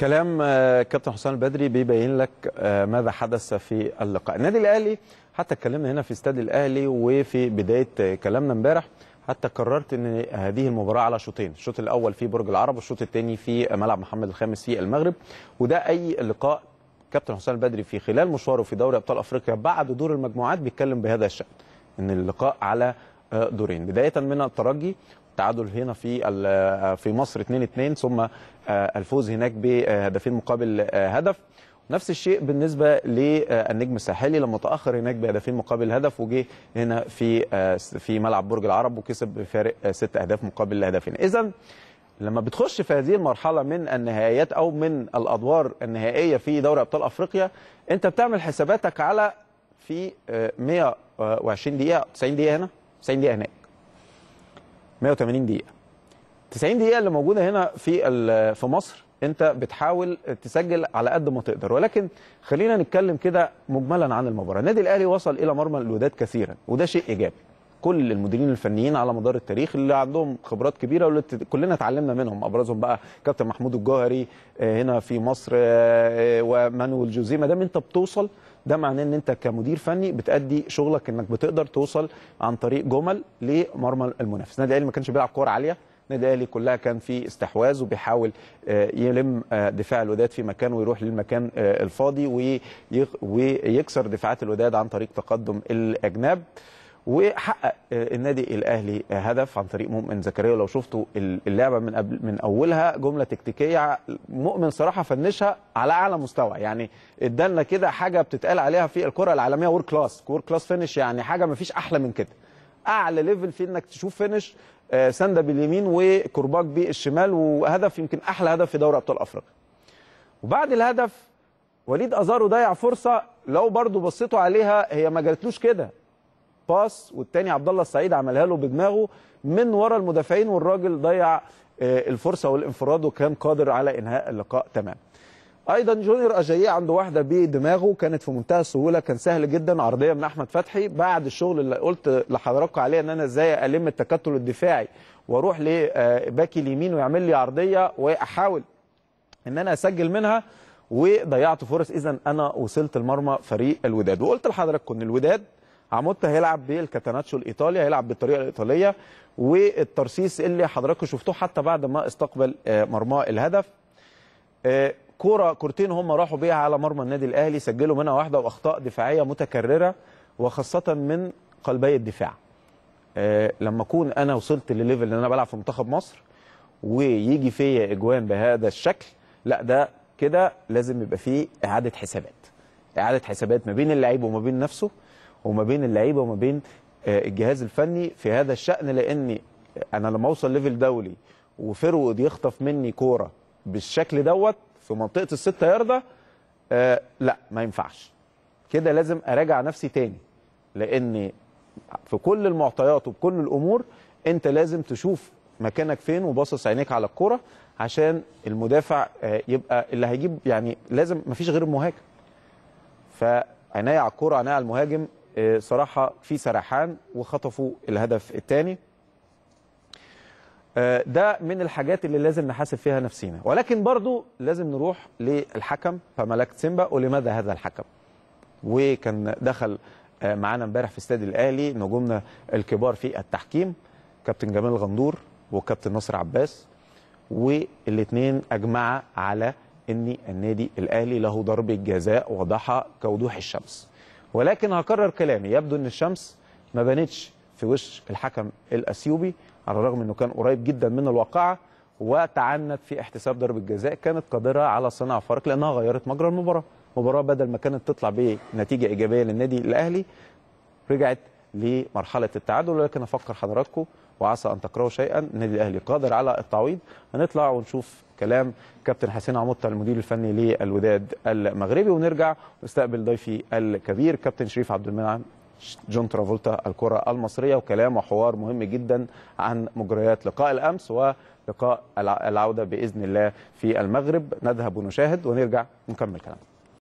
كلام آه، كابتن حسام البدري بيبين لك آه، ماذا حدث في اللقاء النادي الاهلي حتى اتكلمنا هنا في استاد الاهلي وفي بدايه آه، كلامنا امبارح حتى قررت ان هذه المباراه على شوطين الشوط الاول في برج العرب والشوط الثاني في ملعب محمد الخامس في المغرب وده اي لقاء كابتن حسام البدري في خلال مشواره في دوري ابطال افريقيا بعد دور المجموعات بيتكلم بهذا الشان ان اللقاء على دورين بدايه من الترجي التعادل هنا في آه، في مصر 2-2 ثم آه، الفوز هناك بهدفين آه، مقابل هدف نفس الشيء بالنسبه للنجم الساحلي لما تاخر هناك بهدفين مقابل هدف وجه هنا في في ملعب برج العرب وكسب بفارق ست اهداف مقابل هدفين اذا لما بتخش في هذه المرحله من النهائيات او من الادوار النهائيه في دوري ابطال افريقيا انت بتعمل حساباتك على في 120 دقيقه 90 دقيقه هنا 90 دقيقه هناك 180 دقيقه 90 دقيقه اللي موجوده هنا في في مصر انت بتحاول تسجل على قد ما تقدر ولكن خلينا نتكلم كده مجملا عن المباراه النادي الاهلي وصل الى مرمى الوداد كثيرا وده شيء ايجابي كل المديرين الفنيين على مدار التاريخ اللي عندهم خبرات كبيره واللي كلنا اتعلمنا منهم ابرزهم بقى كابتن محمود الجوهري آه، هنا في مصر آه، آه، ومانويل جوزيه ما دام انت بتوصل ده معناه ان انت كمدير فني بتادي شغلك انك بتقدر توصل عن طريق جمل لمرمى المنافس النادي الاهلي ما كانش بيلعب كوره عاليه النادي الاهلي كلها كان في استحواذ وبيحاول آه، يلم آه، دفاع الوداد في مكان ويروح للمكان آه، الفاضي ويكسر دفاعات الوداد عن طريق تقدم الاجناب وحقق آه، النادي الاهلي هدف عن طريق مؤمن زكريا لو شفتوا اللعبه من قبل من اولها جمله تكتيكيه مؤمن صراحه فنشها على اعلى مستوى يعني ادالنا كده حاجه بتتقال عليها في الكره العالميه وور كلاس وور كلاس فينش يعني حاجه ما فيش احلى من كده اعلى ليفل في انك تشوف فينش آه، ساندا باليمين وكرباج بالشمال وهدف يمكن احلى هدف في دوري ابطال افريقيا وبعد الهدف وليد ازارو ضيع فرصه لو برضو بصيتوا عليها هي ما جاتلوش كده باس والتاني عبد الله السعيد عملها له بدماغه من ورا المدافعين والراجل ضيع آه، الفرصه والانفراد وكان قادر على انهاء اللقاء تمام. ايضا جونيور اجاييه عنده واحده بدماغه كانت في منتهى السهوله كان سهل جدا عرضيه من احمد فتحي بعد الشغل اللي قلت لحضراتكم عليه ان انا ازاي الم التكتل الدفاعي واروح لباكي آه، اليمين ويعمل لي عرضيه واحاول ان انا اسجل منها وضيعت فرص اذا انا وصلت المرمى فريق الوداد وقلت لحضراتكم ان الوداد عمودتا هيلعب بالكاتاناتشو الايطالي هيلعب بالطريقه الايطاليه والترسيس اللي حضراتكم شفتوه حتى بعد ما استقبل آه، مرماه الهدف آه، كوره كورتين هم راحوا بيها على مرمى النادي الاهلي سجلوا منها واحده واخطاء دفاعيه متكرره وخاصه من قلبي الدفاع آه، لما اكون انا وصلت لليفل ان انا بلعب في منتخب مصر ويجي فيا اجوان بهذا الشكل لا ده كده لازم يبقى فيه اعاده حسابات اعاده حسابات ما بين اللعيب وما بين نفسه وما بين اللعيبه وما بين آه، الجهاز الفني في هذا الشأن لأن أنا لما أوصل ليفل دولي وفرود يخطف مني كورة بالشكل دوت في منطقة الستة ياردة آه لا ما ينفعش كده لازم أراجع نفسي تاني لأن في كل المعطيات وبكل الأمور أنت لازم تشوف مكانك فين وباصص عينيك على الكورة عشان المدافع آه يبقى اللي هيجيب يعني لازم مفيش غير المهاجم فعناية على الكورة عناية على المهاجم آه، صراحه في سرحان وخطفوا الهدف الثاني آه، ده من الحاجات اللي لازم نحاسب فيها نفسينا ولكن برضو لازم نروح للحكم فملك سيمبا ولماذا هذا الحكم وكان دخل آه، معانا امبارح في استاد الاهلي نجومنا الكبار في التحكيم كابتن جمال غندور وكابتن نصر عباس والاثنين اجمعا على ان النادي الاهلي له ضربه جزاء واضحه كوضوح الشمس ولكن هكرر كلامي يبدو ان الشمس ما بانتش في وش الحكم الاثيوبي على الرغم انه كان قريب جدا من الواقعه وتعنت في احتساب ضربه جزاء كانت قادره على صناعه فرق لانها غيرت مجرى المباراه، المباراه بدل ما كانت تطلع بنتيجه ايجابيه للنادي الاهلي رجعت لمرحله التعادل ولكن افكر حضراتكم وعسى ان تكرهوا شيئا النادي الاهلي قادر على التعويض هنطلع ونشوف كلام كابتن حسين عمطه المدير الفني للوداد المغربي ونرجع نستقبل ضيفي الكبير كابتن شريف عبد المنعم جون ترافولتا الكرة المصرية وكلام وحوار مهم جدا عن مجريات لقاء الأمس ولقاء العودة بإذن الله في المغرب نذهب ونشاهد ونرجع نكمل كلامنا